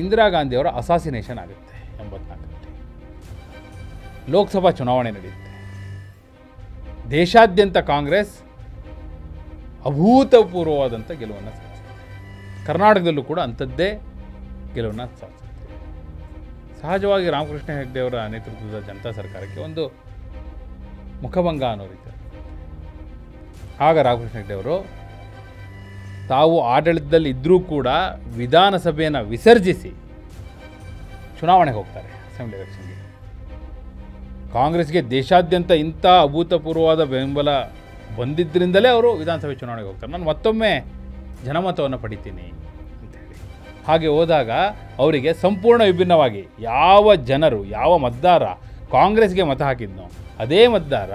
ಇಂದಿರಾ ಗಾಂಧಿಯವರ ಅಸಾಸಿನೇಷನ್ ಆಗುತ್ತೆ ಎಂಬತ್ನಾಲ್ಕರಲ್ಲಿ ಲೋಕಸಭಾ ಚುನಾವಣೆ ನಡೆಯುತ್ತೆ ದೇಶಾದ್ಯಂತ ಕಾಂಗ್ರೆಸ್ ಅಭೂತಪೂರ್ವವಾದಂಥ ಗೆಲುವನ್ನು ಸಾಧಿಸುತ್ತೆ ಕರ್ನಾಟಕದಲ್ಲೂ ಕೂಡ ಅಂಥದ್ದೇ ಗೆಲುವನ್ನು ಸಾಧಿಸುತ್ತೆ ಸಹಜವಾಗಿ ರಾಮಕೃಷ್ಣ ಹೆಗ್ಡೆಯವರ ನೇತೃತ್ವದ ಜನತಾ ಸರ್ಕಾರಕ್ಕೆ ಒಂದು ಮುಖಭಂಗ ಅನ್ನೋ ರೀತಿ ಆಗ ರಾಮಕೃಷ್ಣ ಅವರು ತಾವು ಆಡಳಿತದಲ್ಲಿ ಇದ್ದರೂ ಕೂಡ ವಿಧಾನಸಭೆಯನ್ನು ವಿಸರ್ಜಿಸಿ ಚುನಾವಣೆಗೆ ಹೋಗ್ತಾರೆ ಅಸೆಂಬ್ಲಿ ಎಲೆಕ್ಷನ್ಗೆ ಕಾಂಗ್ರೆಸ್ಗೆ ದೇಶಾದ್ಯಂತ ಇಂಥ ಅಭೂತಪೂರ್ವವಾದ ಬೆಂಬಲ ಬಂದಿದ್ದರಿಂದಲೇ ಅವರು ವಿಧಾನಸಭೆ ಚುನಾವಣೆಗೆ ಹೋಗ್ತಾರೆ ನಾನು ಮತ್ತೊಮ್ಮೆ ಜನಮತವನ್ನು ಪಡಿತೀನಿ ಅಂತೇಳಿ ಹಾಗೆ ಹೋದಾಗ ಅವರಿಗೆ ಸಂಪೂರ್ಣ ವಿಭಿನ್ನವಾಗಿ ಯಾವ ಜನರು ಯಾವ ಮತದಾರ ಕಾಂಗ್ರೆಸ್ಗೆ ಮತ ಹಾಕಿದ್ನೋ ಅದೇ ಮತದಾರ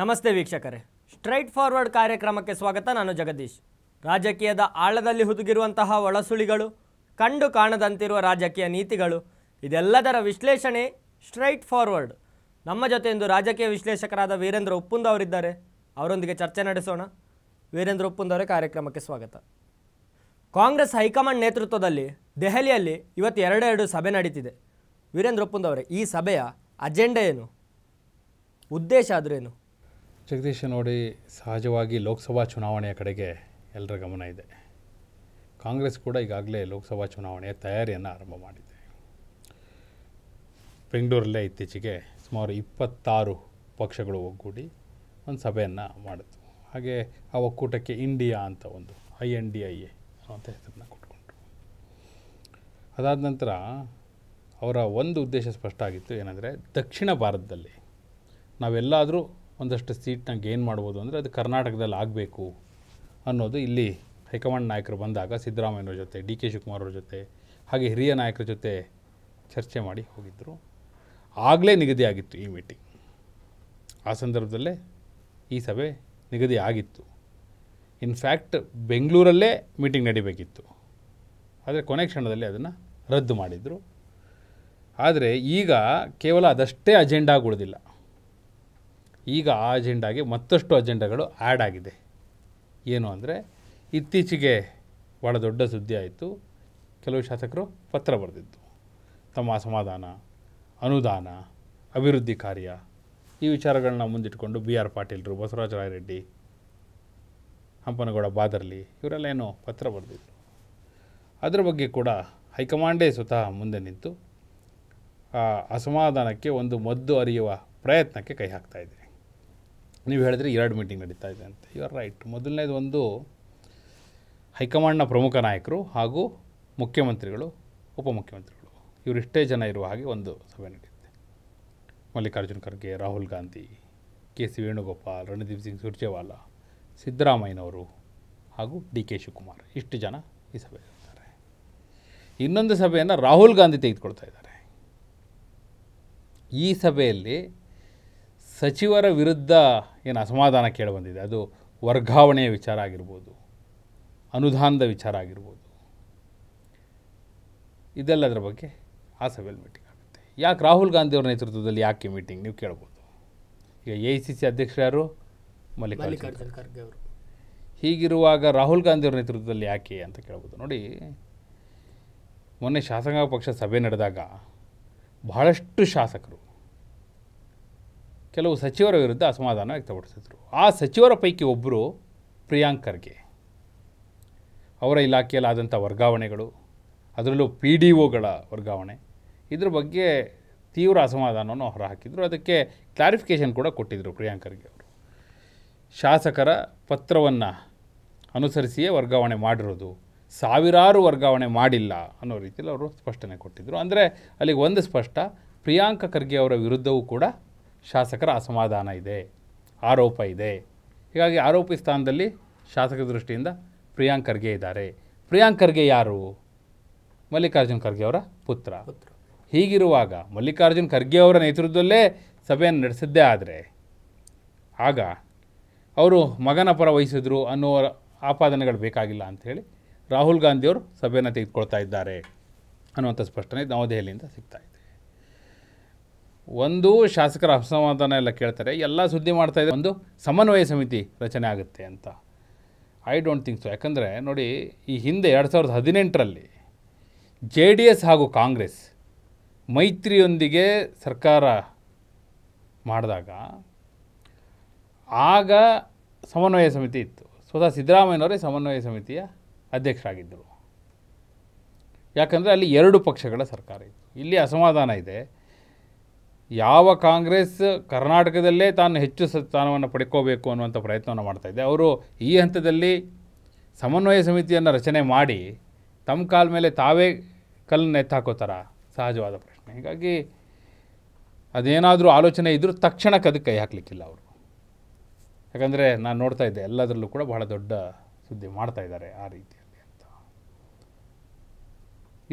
ನಮಸ್ತೆ ವೀಕ್ಷಕರೇ ಸ್ಟ್ರೈಟ್ ಫಾರ್ವರ್ಡ್ ಕಾರ್ಯಕ್ರಮಕ್ಕೆ ಸ್ವಾಗತ ನಾನು ಜಗದೀಶ್ ರಾಜಕೀಯದ ಆಳದಲ್ಲಿ ಹುದುಗಿರುವಂತಹ ಒಳಸುಳಿಗಳು ಕಂಡು ಕಾಣದಂತಿರುವ ರಾಜಕೀಯ ನೀತಿಗಳು ಇದೆಲ್ಲದರ ವಿಶ್ಲೇಷಣೆ ಸ್ಟ್ರೈಟ್ ಫಾರ್ವರ್ಡ್ ನಮ್ಮ ಜೊತೆ ಇಂದು ರಾಜಕೀಯ ವಿಶ್ಲೇಷಕರಾದ ವೀರೇಂದ್ರ ಉಪ್ಪುಂದ ಅವರಿದ್ದಾರೆ ಅವರೊಂದಿಗೆ ಚರ್ಚೆ ನಡೆಸೋಣ ವೀರೇಂದ್ರ ಉಪ್ಪುಂದ ಕಾರ್ಯಕ್ರಮಕ್ಕೆ ಸ್ವಾಗತ ಕಾಂಗ್ರೆಸ್ ಹೈಕಮಾಂಡ್ ನೇತೃತ್ವದಲ್ಲಿ ದೆಹಲಿಯಲ್ಲಿ ಇವತ್ತು ಎರಡೆರಡು ಸಭೆ ನಡೀತಿದೆ ವೀರೇಂದ್ರ ಉಪ್ಪುಂದವರೇ ಈ ಸಭೆಯ ಅಜೆಂಡಾ ಏನು ಉದ್ದೇಶ ಆದರೇನು ಜಗದೀಶ ನೋಡಿ ಸಹಜವಾಗಿ ಲೋಕಸಭಾ ಚುನಾವಣೆಯ ಕಡೆಗೆ ಎಲ್ಲರ ಗಮನ ಇದೆ ಕಾಂಗ್ರೆಸ್ ಕೂಡ ಈಗಾಗಲೇ ಲೋಕಸಭಾ ಚುನಾವಣೆಯ ತಯಾರಿಯನ್ನು ಆರಂಭ ಮಾಡಿದೆ ಬೆಂಗಳೂರಲ್ಲೇ ಇತ್ತೀಚೆಗೆ ಸುಮಾರು ಇಪ್ಪತ್ತಾರು ಪಕ್ಷಗಳು ಒಗ್ಗೂಡಿ ಒಂದು ಸಭೆಯನ್ನು ಮಾಡಿತು ಹಾಗೆ ಆ ಒಕ್ಕೂಟಕ್ಕೆ ಇಂಡಿಯಾ ಅಂತ ಒಂದು I N D I A ಅಂತ ಹೆಸರನ್ನ ಕೊಟ್ಕೊಂಡ್ರು ಅದಾದ ನಂತರ ಅವರ ಒಂದು ಉದ್ದೇಶ ಸ್ಪಷ್ಟ ಆಗಿತ್ತು ಏನಂದರೆ ದಕ್ಷಿಣ ಭಾರತದಲ್ಲಿ ನಾವೆಲ್ಲಾದರೂ ಒಂದಷ್ಟು ಸೀಟ್ನ ಗೇನ್ ಮಾಡ್ಬೋದು ಅಂದರೆ ಅದು ಕರ್ನಾಟಕದಲ್ಲಿ ಆಗಬೇಕು ಅನ್ನೋದು ಇಲ್ಲಿ ಹೈಕಮಾಂಡ್ ನಾಯಕರು ಬಂದಾಗ ಸಿದ್ದರಾಮಯ್ಯವ್ರ ಜೊತೆ ಡಿ ಕೆ ಶಿವಕುಮಾರ್ ಅವ್ರ ಜೊತೆ ಹಾಗೆ ಹಿರಿಯ ನಾಯಕರ ಜೊತೆ ಚರ್ಚೆ ಮಾಡಿ ಹೋಗಿದ್ದರು ಆಗಲೇ ನಿಗದಿಯಾಗಿತ್ತು ಈ ಮೀಟಿಂಗ್ ಆ ಸಂದರ್ಭದಲ್ಲೇ ಈ ಸಭೆ ನಿಗದಿ ಆಗಿತ್ತು ಇನ್ಫ್ಯಾಕ್ಟ್ ಬೆಂಗಳೂರಲ್ಲೇ ಮೀಟಿಂಗ್ ನಡಿಬೇಕಿತ್ತು ಆದರೆ ಕೊನೆ ಕ್ಷಣದಲ್ಲಿ ಅದನ್ನು ರದ್ದು ಮಾಡಿದರು ಆದರೆ ಈಗ ಕೇವಲ ಅದಷ್ಟೇ ಉಳಿದಿಲ್ಲ ಈಗ ಆ ಅಜೆಂಡಾಗೆ ಮತ್ತಷ್ಟು ಅಜೆಂಡಾಗಳು ಆ್ಯಡ್ ಆಗಿದೆ ಏನು ಅಂದರೆ ಇತ್ತೀಚೆಗೆ ಭಾಳ ದೊಡ್ಡ ಸುದ್ದಿ ಆಯಿತು ಕೆಲವು ಶಾಸಕರು ಪತ್ರ ಬರೆದಿದ್ದು ತಮ್ಮ ಅಸಮಾಧಾನ ಅನುದಾನ ಅಭಿವೃದ್ಧಿ ಕಾರ್ಯ ಈ ವಿಚಾರಗಳನ್ನ ಮುಂದಿಟ್ಕೊಂಡು ಬಿ ಆರ್ ಪಾಟೀಲ್ರು ಬಸವರಾಜ ರಾಯರೆಡ್ಡಿ ಹಂಪನಗೌಡ ಬಾದರ್ಲಿ ಇವರೆಲ್ಲೇನೋ ಪತ್ರ ಬರೆದಿದ್ರು ಅದರ ಬಗ್ಗೆ ಕೂಡ ಹೈಕಮಾಂಡೇ ಸ್ವತಃ ಮುಂದೆ ನಿಂತು ಅಸಮಾಧಾನಕ್ಕೆ ಒಂದು ಮದ್ದು ಅರಿಯುವ ಪ್ರಯತ್ನಕ್ಕೆ ಕೈ ಹಾಕ್ತಾ ನೀವು ಹೇಳಿದ್ರೆ ಎರಡು ಮೀಟಿಂಗ್ ನಡೀತಾ ಇದೆ ಅಂತ ಯು ಆರ್ ರೈಟ್ ಮೊದಲನೇದು ಒಂದು ಹೈಕಮಾಂಡ್ನ ಪ್ರಮುಖ ನಾಯಕರು ಹಾಗೂ ಮುಖ್ಯಮಂತ್ರಿಗಳು ಉಪಮುಖ್ಯಮಂತ್ರಿಗಳು ಇವರಿಷ್ಟೇ ಜನ ಇರುವ ಹಾಗೆ ಒಂದು ಸಭೆ ನಡೆಯುತ್ತೆ ಮಲ್ಲಿಕಾರ್ಜುನ್ ಖರ್ಗೆ ರಾಹುಲ್ ಗಾಂಧಿ ಕೆ ಸಿ ವೇಣುಗೋಪಾಲ್ ರಣದೀಪ್ ಸಿಂಗ್ ಸುರ್ಜೇವಾಲಾ ಸಿದ್ದರಾಮಯ್ಯನವರು ಹಾಗೂ ಡಿ ಕೆ ಶಿವಕುಮಾರ್ ಇಷ್ಟು ಜನ ಈ ಸಭೆ ಇರ್ತಾರೆ ಇನ್ನೊಂದು ಸಭೆಯನ್ನು ರಾಹುಲ್ ಗಾಂಧಿ ತೆಗೆದುಕೊಳ್ತಾ ಇದ್ದಾರೆ ಈ ಸಭೆಯಲ್ಲಿ ಸಚಿವರ ವಿರುದ್ಧ ಏನು ಅಸಮಾಧಾನ ಕೇಳಿಬಂದಿದೆ ಅದು ವರ್ಗಾವಣೆಯ ವಿಚಾರ ಆಗಿರ್ಬೋದು ಅನುದಾನದ ವಿಚಾರ ಆಗಿರ್ಬೋದು ಇದೆಲ್ಲದರ ಬಗ್ಗೆ ಆ ಸಭೆಯಲ್ಲಿ ಮೀಟಿಂಗ್ ಆಗುತ್ತೆ ಯಾಕೆ ರಾಹುಲ್ ಗಾಂಧಿ ನೇತೃತ್ವದಲ್ಲಿ ಯಾಕೆ ಮೀಟಿಂಗ್ ನೀವು ಕೇಳ್ಬೋದು ಈಗ ಎ ಐ ಸಿ ಸಿ ಅಧ್ಯಕ್ಷ ಯಾರು ಮಲ್ಲಿಕಾರ್ಜುನ ಖರ್ಗೆ ಅವರು ಹೀಗಿರುವಾಗ ರಾಹುಲ್ ಗಾಂಧಿ ನೇತೃತ್ವದಲ್ಲಿ ಯಾಕೆ ಅಂತ ಕೇಳ್ಬೋದು ನೋಡಿ ಮೊನ್ನೆ ಶಾಸಕಾಂಗ ಪಕ್ಷ ಸಭೆ ನಡೆದಾಗ ಬಹಳಷ್ಟು ಶಾಸಕರು ಕೆಲವು ಸಚಿವರ ವಿರುದ್ಧ ಅಸಮಾಧಾನ ವ್ಯಕ್ತಪಡಿಸಿದರು ಆ ಸಚಿವರ ಪೈಕಿ ಒಬ್ಬರು ಪ್ರಿಯಾಂಕ್ ಖರ್ಗೆ ಅವರ ಇಲಾಖೆಯಲ್ಲಿ ಆದಂಥ ವರ್ಗಾವಣೆಗಳು ಅದರಲ್ಲೂ ಪಿ ಡಿ ಒಗಳ ವರ್ಗಾವಣೆ ಇದ್ರ ಬಗ್ಗೆ ತೀವ್ರ ಅಸಮಾಧಾನವನ್ನು ಹೊರಹಾಕಿದರು ಅದಕ್ಕೆ ಕ್ಲಾರಿಫಿಕೇಷನ್ ಕೂಡ ಕೊಟ್ಟಿದ್ದರು ಪ್ರಿಯಾಂಕ್ ಖರ್ಗೆ ಅವರು ಶಾಸಕರ ಪತ್ರವನ್ನು ಅನುಸರಿಸಿಯೇ ವರ್ಗಾವಣೆ ಮಾಡಿರೋದು ಸಾವಿರಾರು ವರ್ಗಾವಣೆ ಮಾಡಿಲ್ಲ ಅನ್ನೋ ರೀತಿಯಲ್ಲಿ ಅವರು ಸ್ಪಷ್ಟನೆ ಕೊಟ್ಟಿದ್ದರು ಅಂದರೆ ಅಲ್ಲಿಗೆ ಒಂದು ಸ್ಪಷ್ಟ ಪ್ರಿಯಾಂಕ ಖರ್ಗೆ ಅವರ ವಿರುದ್ಧವೂ ಕೂಡ ಶಾಸಕರ ಅಸಮಾಧಾನ ಇದೆ ಆರೋಪ ಇದೆ ಹೀಗಾಗಿ ಆರೋಪಿ ಸ್ಥಾನದಲ್ಲಿ ಶಾಸಕ ದೃಷ್ಟಿಯಿಂದ ಪ್ರಿಯಾಂಕ್ ಖರ್ಗೆ ಇದ್ದಾರೆ ಪ್ರಿಯಾಂಕ್ ಖರ್ಗೆ ಯಾರು ಮಲ್ಲಿಕಾರ್ಜುನ್ ಖರ್ಗೆ ಅವರ ಪುತ್ರ ಹೀಗಿರುವಾಗ ಮಲ್ಲಿಕಾರ್ಜುನ್ ಖರ್ಗೆ ಅವರ ನೇತೃತ್ವದಲ್ಲೇ ಸಭೆಯನ್ನು ನಡೆಸಿದ್ದೇ ಆದರೆ ಆಗ ಅವರು ಮಗನ ಪರ ವಹಿಸಿದ್ರು ಅನ್ನೋ ಆಪಾದನೆಗಳು ಬೇಕಾಗಿಲ್ಲ ಅಂಥೇಳಿ ರಾಹುಲ್ ಗಾಂಧಿಯವರು ಸಭೆಯನ್ನು ತೆಗೆದುಕೊಳ್ತಾ ಇದ್ದಾರೆ ಅನ್ನುವಂಥ ಸ್ಪಷ್ಟನೆ ನವದೆಹಲಿಯಿಂದ ಸಿಗ್ತಾ ಇದೆ ಒಂದು ಶಾಸಕರ ಅಸಮಾಧಾನ ಎಲ್ಲ ಕೇಳ್ತಾರೆ ಎಲ್ಲ ಸುದ್ದಿ ಮಾಡ್ತಾ ಇದೆ ಒಂದು ಸಮನ್ವಯ ಸಮಿತಿ ರಚನೆ ಆಗುತ್ತೆ ಅಂತ ಐ ಡೋಂಟ್ ಥಿಂಕ್ ಸೊ ಯಾಕಂದರೆ ನೋಡಿ ಈ ಹಿಂದೆ ಎರಡು ಸಾವಿರದ ಹದಿನೆಂಟರಲ್ಲಿ ಜೆ ಡಿ ಎಸ್ ಹಾಗೂ ಕಾಂಗ್ರೆಸ್ ಮೈತ್ರಿಯೊಂದಿಗೆ ಸರ್ಕಾರ ಮಾಡಿದಾಗ ಆಗ ಸಮನ್ವಯ ಸಮಿತಿ ಇತ್ತು ಸ್ವತಃ ಸಿದ್ದರಾಮಯ್ಯನವರೇ ಸಮನ್ವಯ ಸಮಿತಿಯ ಅಧ್ಯಕ್ಷರಾಗಿದ್ದರು ಯಾಕಂದರೆ ಅಲ್ಲಿ ಎರಡು ಪಕ್ಷಗಳ ಸರ್ಕಾರ ಇತ್ತು ಇಲ್ಲಿ ಅಸಮಾಧಾನ ಇದೆ ಯಾವ ಕಾಂಗ್ರೆಸ್ ಕರ್ನಾಟಕದಲ್ಲೇ ತಾನು ಹೆಚ್ಚು ಸ್ಥಾನವನ್ನು ಪಡ್ಕೋಬೇಕು ಅನ್ನುವಂಥ ಪ್ರಯತ್ನವನ್ನು ಮಾಡ್ತಾಯಿದ್ದೆ ಅವರು ಈ ಹಂತದಲ್ಲಿ ಸಮನ್ವಯ ಸಮಿತಿಯನ್ನು ರಚನೆ ಮಾಡಿ ತಮ್ಮ ಕಾಲ ಮೇಲೆ ತಾವೇ ಕಲ್ಲನ್ನು ಎತ್ತಾಕೋತಾರ ಸಹಜವಾದ ಪ್ರಶ್ನೆ ಹೀಗಾಗಿ ಅದೇನಾದರೂ ಆಲೋಚನೆ ಇದ್ದರೂ ತಕ್ಷಣಕ್ಕೆ ಅದಕ್ಕೆ ಕೈ ಹಾಕ್ಲಿಕ್ಕಿಲ್ಲ ಅವರು ಯಾಕಂದರೆ ನಾನು ನೋಡ್ತಾ ಇದ್ದೆ ಎಲ್ಲದರಲ್ಲೂ ಕೂಡ ಬಹಳ ದೊಡ್ಡ ಸುದ್ದಿ ಮಾಡ್ತಾ ಇದ್ದಾರೆ ಆ ರೀತಿಯಲ್ಲಿ ಅಂತ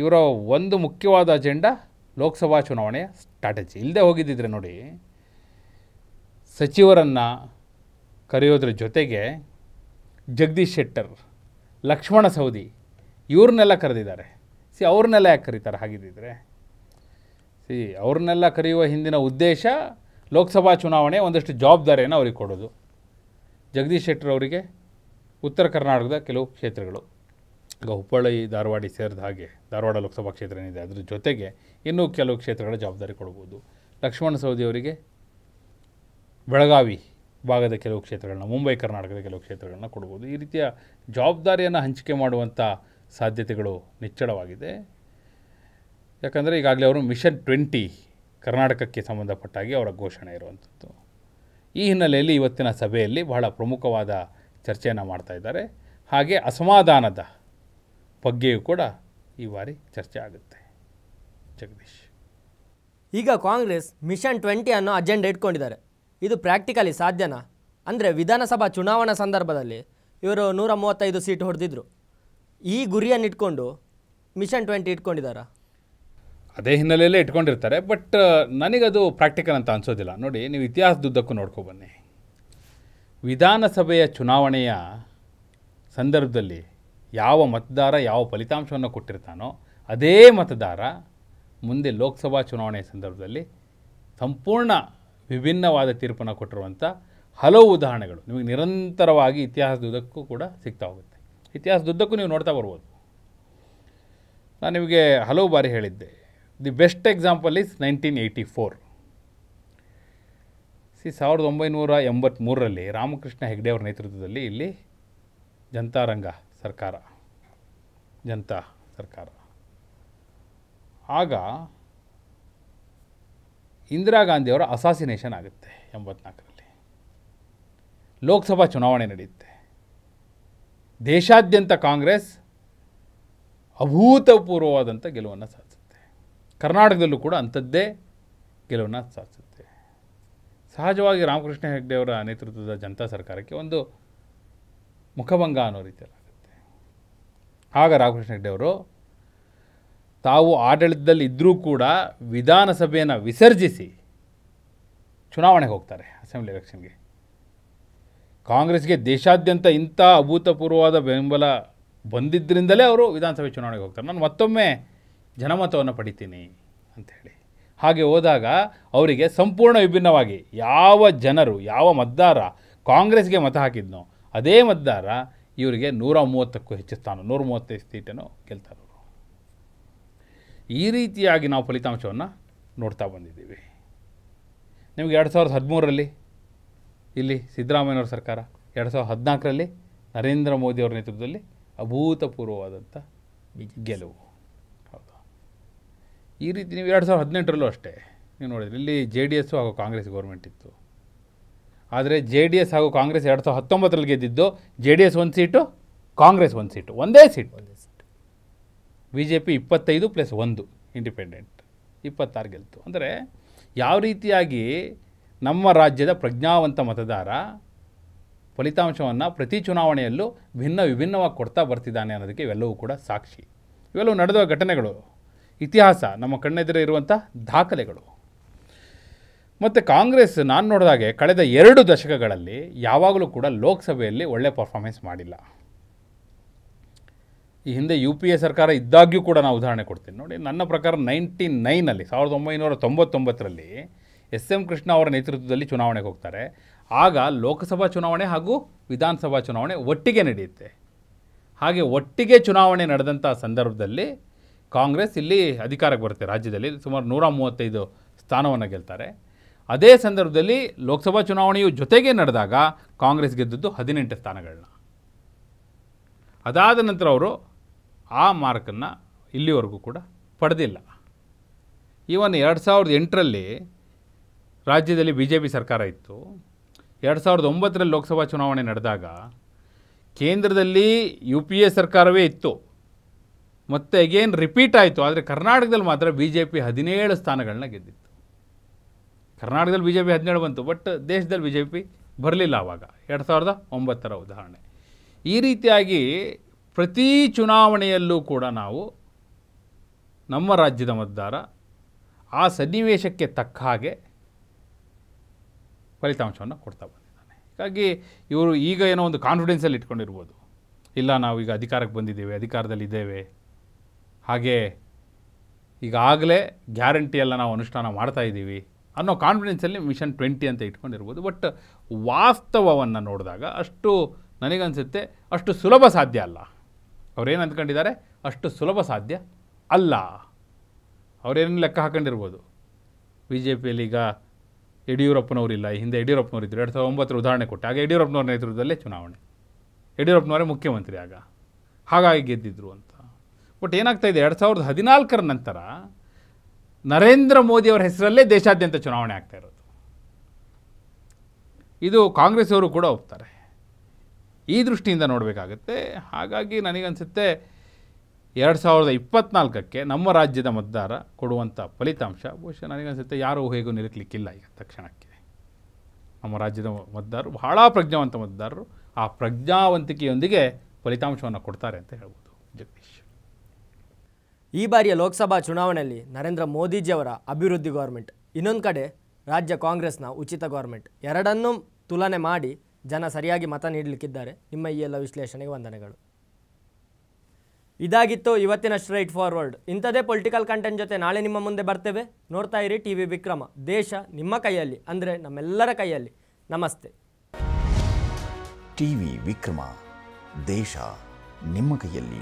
ಇವರ ಒಂದು ಮುಖ್ಯವಾದ ಅಜೆಂಡಾ ಲೋಕಸಭಾ ಚುನಾವಣೆ ಸ್ಟ್ರಾಟಜಿ ಇಲ್ಲದೆ ಹೋಗಿದ್ದಿದ್ರೆ ನೋಡಿ ಸಚಿವರನ್ನು ಕರೆಯೋದ್ರ ಜೊತೆಗೆ ಜಗದೀಶ್ ಶೆಟ್ಟರ್ ಲಕ್ಷ್ಮಣ ಸವದಿ ಇವ್ರನ್ನೆಲ್ಲ ಕರೆದಿದ್ದಾರೆ ಸಿ ಅವ್ರನ್ನೆಲ್ಲ ಯಾಕೆ ಕರೀತಾರೆ ಹಾಗಿದ್ದಿದ್ರೆ ಸಿ ಅವ್ರನ್ನೆಲ್ಲ ಕರೆಯುವ ಹಿಂದಿನ ಉದ್ದೇಶ ಲೋಕಸಭಾ ಚುನಾವಣೆ ಒಂದಷ್ಟು ಜವಾಬ್ದಾರಿಯನ್ನು ಅವ್ರಿಗೆ ಕೊಡೋದು ಜಗದೀಶ್ ಶೆಟ್ಟರ್ ಅವರಿಗೆ ಉತ್ತರ ಕರ್ನಾಟಕದ ಕೆಲವು ಕ್ಷೇತ್ರಗಳು ಈಗ ಹುಬ್ಬಳ್ಳಿ ಧಾರವಾಡ ಸೇರಿದ ಹಾಗೆ ಧಾರವಾಡ ಲೋಕಸಭಾ ಕ್ಷೇತ್ರ ಏನಿದೆ ಅದರ ಜೊತೆಗೆ ಇನ್ನೂ ಕೆಲವು ಕ್ಷೇತ್ರಗಳ ಜವಾಬ್ದಾರಿ ಕೊಡ್ಬೋದು ಲಕ್ಷ್ಮಣ ಸವದಿ ಅವರಿಗೆ ಬೆಳಗಾವಿ ಭಾಗದ ಕೆಲವು ಕ್ಷೇತ್ರಗಳನ್ನ ಮುಂಬೈ ಕರ್ನಾಟಕದ ಕೆಲವು ಕ್ಷೇತ್ರಗಳನ್ನ ಕೊಡ್ಬೋದು ಈ ರೀತಿಯ ಜವಾಬ್ದಾರಿಯನ್ನು ಹಂಚಿಕೆ ಮಾಡುವಂಥ ಸಾಧ್ಯತೆಗಳು ನಿಚ್ಚಳವಾಗಿದೆ ಯಾಕಂದರೆ ಈಗಾಗಲೇ ಅವರು ಮಿಷನ್ ಟ್ವೆಂಟಿ ಕರ್ನಾಟಕಕ್ಕೆ ಸಂಬಂಧಪಟ್ಟಾಗಿ ಅವರ ಘೋಷಣೆ ಇರುವಂಥದ್ದು ಈ ಹಿನ್ನೆಲೆಯಲ್ಲಿ ಇವತ್ತಿನ ಸಭೆಯಲ್ಲಿ ಬಹಳ ಪ್ರಮುಖವಾದ ಚರ್ಚೆಯನ್ನು ಮಾಡ್ತಾ ಹಾಗೆ ಅಸಮಾಧಾನದ ಬಗ್ಗೆಯೂ ಕೂಡ ಈ ಬಾರಿ ಚರ್ಚೆ ಆಗುತ್ತೆ ಜಗದೀಶ್ ಈಗ ಕಾಂಗ್ರೆಸ್ ಮಿಷನ್ ಟ್ವೆಂಟಿ ಅನ್ನೋ ಅಜೆಂಡಾ ಇಟ್ಕೊಂಡಿದ್ದಾರೆ ಇದು ಪ್ರಾಕ್ಟಿಕಲಿ ಸಾಧ್ಯನಾ ಅಂದರೆ ವಿಧಾನಸಭಾ ಚುನಾವಣಾ ಸಂದರ್ಭದಲ್ಲಿ ಇವರು ನೂರ ಮೂವತ್ತೈದು ಸೀಟ್ ಹೊಡೆದಿದ್ರು ಈ ಗುರಿಯನ್ನು ಇಟ್ಕೊಂಡು ಮಿಷನ್ ಟ್ವೆಂಟಿ ಇಟ್ಕೊಂಡಿದ್ದಾರಾ ಅದೇ ಹಿನ್ನೆಲೆಯಲ್ಲಿ ಇಟ್ಕೊಂಡಿರ್ತಾರೆ ಬಟ್ ನನಗದು ಪ್ರಾಕ್ಟಿಕಲ್ ಅಂತ ಅನಿಸೋದಿಲ್ಲ ನೋಡಿ ನೀವು ಇತಿಹಾಸದುದ್ದಕ್ಕೂ ನೋಡ್ಕೊ ಬನ್ನಿ ವಿಧಾನಸಭೆಯ ಚುನಾವಣೆಯ ಸಂದರ್ಭದಲ್ಲಿ ಯಾವ ಮತದಾರ ಯಾವ ಫಲಿತಾಂಶವನ್ನು ಕೊಟ್ಟಿರ್ತಾನೋ ಅದೇ ಮತದಾರ ಮುಂದೆ ಲೋಕಸಭಾ ಚುನಾವಣೆಯ ಸಂದರ್ಭದಲ್ಲಿ ಸಂಪೂರ್ಣ ವಿಭಿನ್ನವಾದ ತೀರ್ಪನ್ನು ಕೊಟ್ಟಿರುವಂಥ ಹಲವು ಉದಾಹರಣೆಗಳು ನಿಮಗೆ ನಿರಂತರವಾಗಿ ಇತಿಹಾಸದುದ್ದಕ್ಕೂ ಕೂಡ ಸಿಗ್ತಾ ಹೋಗುತ್ತೆ ಇತಿಹಾಸದುದ್ದಕ್ಕೂ ನೀವು ನೋಡ್ತಾ ಬರ್ಬೋದು ನಾನು ನಿಮಗೆ ಹಲವು ಬಾರಿ ಹೇಳಿದ್ದೆ the best example is nineteen eighty four ಸಿ ಸಾವಿರದ ಒಂಬೈನೂರ ಎಂಬತ್ತ್ಮೂರರಲ್ಲಿ ರಾಮಕೃಷ್ಣ ಹೆಗ್ಡೆ ಅವರ ನೇತೃತ್ವದಲ್ಲಿ ಇಲ್ಲಿ ಜನತಾರಂಗ ಸರ್ಕಾರ ಜನತಾ ಸರ್ಕಾರ ಆಗ ಇಂದಿರಾ ಗಾಂಧಿಯವರ ಅಸಾಸಿನೇಷನ್ ಆಗುತ್ತೆ ಎಂಬತ್ನಾಲ್ಕರಲ್ಲಿ ಲೋಕಸಭಾ ಚುನಾವಣೆ ನಡೆಯುತ್ತೆ ದೇಶಾದ್ಯಂತ ಕಾಂಗ್ರೆಸ್ ಅಭೂತಪೂರ್ವವಾದಂಥ ಗೆಲುವನ್ನು ಸಾಧಿಸುತ್ತೆ ಕರ್ನಾಟಕದಲ್ಲೂ ಕೂಡ ಅಂಥದ್ದೇ ಗೆಲುವನ್ನು ಸಾಧಿಸುತ್ತೆ ಸಹಜವಾಗಿ ರಾಮಕೃಷ್ಣ ಹೆಗ್ಡೆಯವರ ನೇತೃತ್ವದ ಜನತಾ ಸರ್ಕಾರಕ್ಕೆ ಒಂದು ಮುಖಭಂಗ ಅನ್ನೋ ರೀತಿಯಲ್ಲ ಆಗ ರಾಮಕೃಷ್ಣ ಹೆಗ್ಡೆ ಅವರು ತಾವು ಆಡಳಿತದಲ್ಲಿ ಇದ್ದರೂ ಕೂಡ ವಿಧಾನಸಭೆಯನ್ನು ವಿಸರ್ಜಿಸಿ ಚುನಾವಣೆಗೆ ಹೋಗ್ತಾರೆ ಅಸೆಂಬ್ಲಿ ಎಲೆಕ್ಷನ್ಗೆ ಕಾಂಗ್ರೆಸ್ಗೆ ದೇಶಾದ್ಯಂತ ಇಂಥ ಅಭೂತಪೂರ್ವವಾದ ಬೆಂಬಲ ಬಂದಿದ್ದರಿಂದಲೇ ಅವರು ವಿಧಾನಸಭೆ ಚುನಾವಣೆಗೆ ಹೋಗ್ತಾರೆ ನಾನು ಮತ್ತೊಮ್ಮೆ ಜನಮತವನ್ನು ಪಡಿತೀನಿ ಅಂಥೇಳಿ ಹಾಗೆ ಹೋದಾಗ ಅವರಿಗೆ ಸಂಪೂರ್ಣ ವಿಭಿನ್ನವಾಗಿ ಯಾವ ಜನರು ಯಾವ ಮತದಾರ ಕಾಂಗ್ರೆಸ್ಗೆ ಮತ ಹಾಕಿದ್ನೋ ಅದೇ ಮತದಾರ ಇವರಿಗೆ ನೂರ ಮೂವತ್ತಕ್ಕೂ ಹೆಚ್ಚು ಸ್ಥಾನ ನೂರ ಮೂವತ್ತೈದು ಸೀಟನ್ನು ಗೆಲ್ತಾರೆ ಈ ರೀತಿಯಾಗಿ ನಾವು ಫಲಿತಾಂಶವನ್ನು ನೋಡ್ತಾ ಬಂದಿದ್ದೀವಿ ನಿಮಗೆ ಎರಡು ಸಾವಿರದ ಹದಿಮೂರರಲ್ಲಿ ಇಲ್ಲಿ ಸಿದ್ದರಾಮಯ್ಯವ್ರ ಸರ್ಕಾರ ಎರಡು ಸಾವಿರದ ಹದಿನಾಲ್ಕರಲ್ಲಿ ನರೇಂದ್ರ ಮೋದಿಯವರ ನೇತೃತ್ವದಲ್ಲಿ ಅಭೂತಪೂರ್ವವಾದಂಥ ಗೆಲುವು ಹೌದಾ ಈ ರೀತಿ ನೀವು ಎರಡು ಸಾವಿರದ ಹದಿನೆಂಟರಲ್ಲೂ ಅಷ್ಟೇ ನೀವು ನೋಡಿದ್ರಿ ಇಲ್ಲಿ ಜೆ ಡಿ ಎಸ್ಸು ಹಾಗೂ ಕಾಂಗ್ರೆಸ್ ಗೌರ್ಮೆಂಟ್ ಇತ್ತು ಆದರೆ ಜೆ ಡಿ ಎಸ್ ಹಾಗೂ ಕಾಂಗ್ರೆಸ್ ಎರಡು ಸಾವಿರದ ಹತ್ತೊಂಬತ್ತರಲ್ಲಿ ಗೆದ್ದಿದ್ದು ಜೆ ಡಿ ಎಸ್ ಒಂದು ಸೀಟು ಕಾಂಗ್ರೆಸ್ ಒಂದು ಸೀಟು ಒಂದೇ ಸೀಟ್ ಒಂದೇ ಸೀಟ್ ಬಿ ಜೆ ಪಿ ಇಪ್ಪತ್ತೈದು ಪ್ಲಸ್ ಒಂದು ಇಂಡಿಪೆಂಡೆಂಟ್ ಇಪ್ಪತ್ತಾರು ಗೆಲ್ತು ಅಂದರೆ ಯಾವ ರೀತಿಯಾಗಿ ನಮ್ಮ ರಾಜ್ಯದ ಪ್ರಜ್ಞಾವಂತ ಮತದಾರ ಫಲಿತಾಂಶವನ್ನು ಪ್ರತಿ ಚುನಾವಣೆಯಲ್ಲೂ ಭಿನ್ನ ವಿಭಿನ್ನವಾಗಿ ಕೊಡ್ತಾ ಬರ್ತಿದ್ದಾನೆ ಅನ್ನೋದಕ್ಕೆ ಇವೆಲ್ಲವೂ ಕೂಡ ಸಾಕ್ಷಿ ಇವೆಲ್ಲವೂ ನಡೆದ ಘಟನೆಗಳು ಇತಿಹಾಸ ನಮ್ಮ ಕಣ್ಣೆದುರೇ ಇರುವಂಥ ದಾಖಲೆಗಳು ಮತ್ತು ಕಾಂಗ್ರೆಸ್ ನಾನು ನೋಡಿದಾಗೆ ಕಳೆದ ಎರಡು ದಶಕಗಳಲ್ಲಿ ಯಾವಾಗಲೂ ಕೂಡ ಲೋಕಸಭೆಯಲ್ಲಿ ಒಳ್ಳೆ ಪರ್ಫಾರ್ಮೆನ್ಸ್ ಮಾಡಿಲ್ಲ ಈ ಹಿಂದೆ ಯು ಪಿ ಎ ಸರ್ಕಾರ ಇದ್ದಾಗ್ಯೂ ಕೂಡ ನಾನು ಉದಾಹರಣೆ ಕೊಡ್ತೀನಿ ನೋಡಿ ನನ್ನ ಪ್ರಕಾರ ನೈಂಟಿ ನೈನಲ್ಲಿ ಸಾವಿರದ ಒಂಬೈನೂರ ತೊಂಬತ್ತೊಂಬತ್ತರಲ್ಲಿ ಎಸ್ ಎಂ ಕೃಷ್ಣ ಅವರ ನೇತೃತ್ವದಲ್ಲಿ ಚುನಾವಣೆಗೆ ಹೋಗ್ತಾರೆ ಆಗ ಲೋಕಸಭಾ ಚುನಾವಣೆ ಹಾಗೂ ವಿಧಾನಸಭಾ ಚುನಾವಣೆ ಒಟ್ಟಿಗೆ ನಡೆಯುತ್ತೆ ಹಾಗೆ ಒಟ್ಟಿಗೆ ಚುನಾವಣೆ ನಡೆದಂಥ ಸಂದರ್ಭದಲ್ಲಿ ಕಾಂಗ್ರೆಸ್ ಇಲ್ಲಿ ಅಧಿಕಾರಕ್ಕೆ ಬರುತ್ತೆ ರಾಜ್ಯದಲ್ಲಿ ಸುಮಾರು ನೂರ ಮೂವತ್ತೈದು ಸ್ಥಾನವನ್ನು ಗೆಲ್ತಾರೆ ಅದೇ ಸಂದರ್ಭದಲ್ಲಿ ಲೋಕಸಭಾ ಚುನಾವಣೆಯು ಜೊತೆಗೆ ನಡೆದಾಗ ಕಾಂಗ್ರೆಸ್ ಗೆದ್ದದ್ದು ಹದಿನೆಂಟು ಸ್ಥಾನಗಳನ್ನ ಅದಾದ ನಂತರ ಅವರು ಆ ಮಾರ್ಕನ್ನು ಇಲ್ಲಿವರೆಗೂ ಕೂಡ ಪಡೆದಿಲ್ಲ ಈವನ್ ಎರಡು ಸಾವಿರದ ಎಂಟರಲ್ಲಿ ರಾಜ್ಯದಲ್ಲಿ ಬಿ ಜೆ ಪಿ ಸರ್ಕಾರ ಇತ್ತು ಎರಡು ಸಾವಿರದ ಒಂಬತ್ತರಲ್ಲಿ ಲೋಕಸಭಾ ಚುನಾವಣೆ ನಡೆದಾಗ ಕೇಂದ್ರದಲ್ಲಿ ಯು ಪಿ ಎ ಸರ್ಕಾರವೇ ಇತ್ತು ಮತ್ತು ಅಗೇನ್ ರಿಪೀಟ್ ಆಯಿತು ಆದರೆ ಕರ್ನಾಟಕದಲ್ಲಿ ಮಾತ್ರ ಬಿ ಜೆ ಪಿ ಹದಿನೇಳು ಸ್ಥಾನಗಳನ್ನ ಗೆದ್ದಿತ್ತು ಕರ್ನಾಟಕದಲ್ಲಿ ಬಿ ಜೆ ಪಿ ಹದಿನೇಳು ಬಂತು ಬಟ್ ದೇಶದಲ್ಲಿ ಬಿ ಜೆ ಪಿ ಬರಲಿಲ್ಲ ಆವಾಗ ಎರಡು ಸಾವಿರದ ಒಂಬತ್ತರ ಉದಾಹರಣೆ ಈ ರೀತಿಯಾಗಿ ಪ್ರತಿ ಚುನಾವಣೆಯಲ್ಲೂ ಕೂಡ ನಾವು ನಮ್ಮ ರಾಜ್ಯದ ಮತದಾರ ಆ ಸನ್ನಿವೇಶಕ್ಕೆ ತಕ್ಕ ಹಾಗೆ ಫಲಿತಾಂಶವನ್ನು ಕೊಡ್ತಾ ಬಂದಿದ್ದಾನೆ ಹೀಗಾಗಿ ಇವರು ಈಗ ಏನೋ ಒಂದು ಕಾನ್ಫಿಡೆನ್ಸಲ್ಲಿ ಇಟ್ಕೊಂಡಿರ್ಬೋದು ಇಲ್ಲ ನಾವು ಈಗ ಅಧಿಕಾರಕ್ಕೆ ಬಂದಿದ್ದೇವೆ ಇದ್ದೇವೆ ಹಾಗೆ ಈಗಾಗಲೇ ಗ್ಯಾರಂಟಿ ಎಲ್ಲ ನಾವು ಅನುಷ್ಠಾನ ಮಾಡ್ತಾಯಿದ್ದೀವಿ ಇದ್ದೀವಿ ಅನ್ನೋ ಕಾನ್ಫಿಡೆನ್ಸಲ್ಲಿ ಮಿಷನ್ ಟ್ವೆಂಟಿ ಅಂತ ಇಟ್ಕೊಂಡಿರ್ಬೋದು ಬಟ್ ವಾಸ್ತವವನ್ನು ನೋಡಿದಾಗ ಅಷ್ಟು ನನಗನ್ಸುತ್ತೆ ಅಷ್ಟು ಸುಲಭ ಸಾಧ್ಯ ಅಲ್ಲ ಅವ್ರೇನು ಅಂದ್ಕೊಂಡಿದ್ದಾರೆ ಅಷ್ಟು ಸುಲಭ ಸಾಧ್ಯ ಅಲ್ಲ ಅವರೇನು ಲೆಕ್ಕ ಹಾಕೊಂಡಿರ್ಬೋದು ಬಿ ಜೆ ಪಿಯಲ್ಲಿ ಈಗ ಯಡಿಯೂರಪ್ಪನವರಿಲ್ಲ ಹಿಂದೆ ಇದ್ದರು ಎರಡು ಸಾವಿರದ ಒಂಬತ್ತರ ಉದಾಹರಣೆ ಕೊಟ್ಟೆ ಆಗ ಯಡಿಯೂರಪ್ಪನವ್ರ ನೇತೃತ್ವದಲ್ಲೇ ಚುನಾವಣೆ ಯಡಿಯೂರಪ್ಪನವರೇ ಮುಖ್ಯಮಂತ್ರಿ ಆಗ ಹಾಗಾಗಿ ಗೆದ್ದಿದ್ರು ಅಂತ ಬಟ್ ಏನಾಗ್ತಾಯಿದೆ ಎರಡು ಸಾವಿರದ ಹದಿನಾಲ್ಕರ ನಂತರ ನರೇಂದ್ರ ಮೋದಿಯವರ ಹೆಸರಲ್ಲೇ ದೇಶಾದ್ಯಂತ ಚುನಾವಣೆ ಆಗ್ತಾ ಇರೋದು ಇದು ಕಾಂಗ್ರೆಸ್ ಅವರು ಕೂಡ ಒಪ್ತಾರೆ ಈ ದೃಷ್ಟಿಯಿಂದ ನೋಡಬೇಕಾಗತ್ತೆ ಹಾಗಾಗಿ ನನಗನ್ಸುತ್ತೆ ಎರಡು ಸಾವಿರದ ಇಪ್ಪತ್ನಾಲ್ಕಕ್ಕೆ ನಮ್ಮ ರಾಜ್ಯದ ಮತದಾರ ಕೊಡುವಂಥ ಫಲಿತಾಂಶ ಬಹುಶಃ ನನಗನ್ಸುತ್ತೆ ಯಾರೂ ಹೇಗೂ ನಿಲುಕಲಿಕ್ಕಿಲ್ಲ ಈಗ ತಕ್ಷಣಕ್ಕೆ ನಮ್ಮ ರಾಜ್ಯದ ಮತದಾರರು ಬಹಳ ಪ್ರಜ್ಞಾವಂತ ಮತದಾರರು ಆ ಪ್ರಜ್ಞಾವಂತಿಕೆಯೊಂದಿಗೆ ಫಲಿತಾಂಶವನ್ನು ಕೊಡ್ತಾರೆ ಅಂತ ಹೇಳ್ಬೋದು ಜಗದೀಶ್ ಈ ಬಾರಿಯ ಲೋಕಸಭಾ ಚುನಾವಣೆಯಲ್ಲಿ ನರೇಂದ್ರ ಮೋದಿಜಿಯವರ ಅಭಿವೃದ್ಧಿ ಗೌರ್ಮೆಂಟ್ ಇನ್ನೊಂದು ಕಡೆ ರಾಜ್ಯ ಕಾಂಗ್ರೆಸ್ನ ಉಚಿತ ಗೌರ್ಮೆಂಟ್ ಎರಡನ್ನೂ ತುಲನೆ ಮಾಡಿ ಜನ ಸರಿಯಾಗಿ ಮತ ನೀಡಲಿಕ್ಕಿದ್ದಾರೆ ನಿಮ್ಮ ಈ ಎಲ್ಲ ವಿಶ್ಲೇಷಣೆಗೆ ವಂದನೆಗಳು ಇದಾಗಿತ್ತು ಇವತ್ತಿನ ಸ್ಟ್ರೈಟ್ ಫಾರ್ವರ್ಡ್ ಇಂಥದೇ ಪೊಲಿಟಿಕಲ್ ಕಂಟೆಂಟ್ ಜೊತೆ ನಾಳೆ ನಿಮ್ಮ ಮುಂದೆ ಬರ್ತೇವೆ ನೋಡ್ತಾ ಇರಿ ಟಿ ವಿ ವಿಕ್ರಮ ದೇಶ ನಿಮ್ಮ ಕೈಯಲ್ಲಿ ಅಂದರೆ ನಮ್ಮೆಲ್ಲರ ಕೈಯಲ್ಲಿ ನಮಸ್ತೆ ಟಿ ವಿಕ್ರಮ ದೇಶ ನಿಮ್ಮ ಕೈಯಲ್ಲಿ